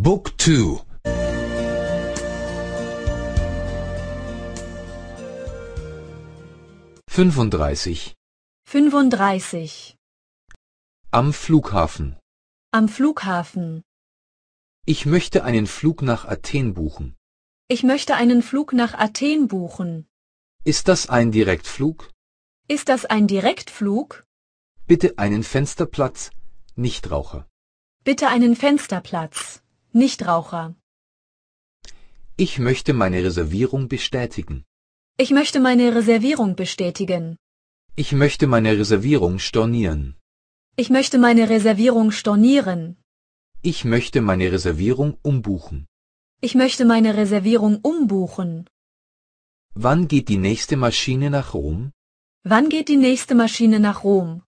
Book 2 35 35. Am Flughafen. Am Flughafen. Ich möchte einen Flug nach Athen buchen. Ich möchte einen Flug nach Athen buchen. Ist das ein Direktflug? Ist das ein Direktflug? Bitte einen Fensterplatz, Nichtraucher. Bitte einen Fensterplatz. Nichtraucher. Ich möchte meine Reservierung bestätigen. Ich möchte meine Reservierung bestätigen. Ich möchte meine Reservierung stornieren. Ich möchte meine Reservierung stornieren. Ich möchte meine Reservierung umbuchen. Ich möchte meine Reservierung umbuchen. Wann geht die nächste Maschine nach Rom? Wann geht die nächste Maschine nach Rom?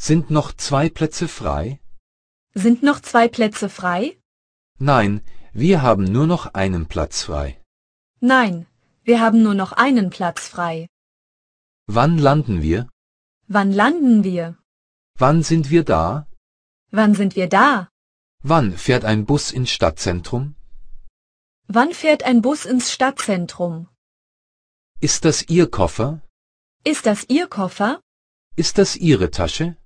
Sind noch zwei Plätze frei? Sind noch zwei Plätze frei? Nein, wir haben nur noch einen Platz frei. Nein, wir haben nur noch einen Platz frei. Wann landen wir? Wann landen wir? Wann sind wir da? Wann sind wir da? Wann fährt ein Bus ins Stadtzentrum? Wann fährt ein Bus ins Stadtzentrum? Ist das Ihr Koffer? Ist das Ihr Koffer? Ist das Ihre Tasche?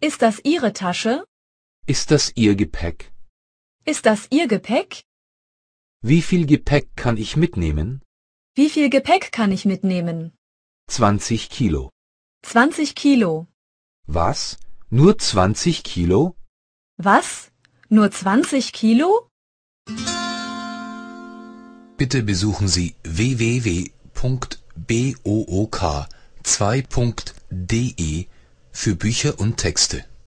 Ist das Ihre Tasche? Ist das Ihr Gepäck? Ist das Ihr Gepäck? Wie viel Gepäck kann ich mitnehmen? Wie viel Gepäck kann ich mitnehmen? 20 Kilo. 20 Kilo. Was? Nur 20 Kilo? Was? Nur 20 Kilo? Bitte besuchen Sie www.book2.de für Bücher und Texte.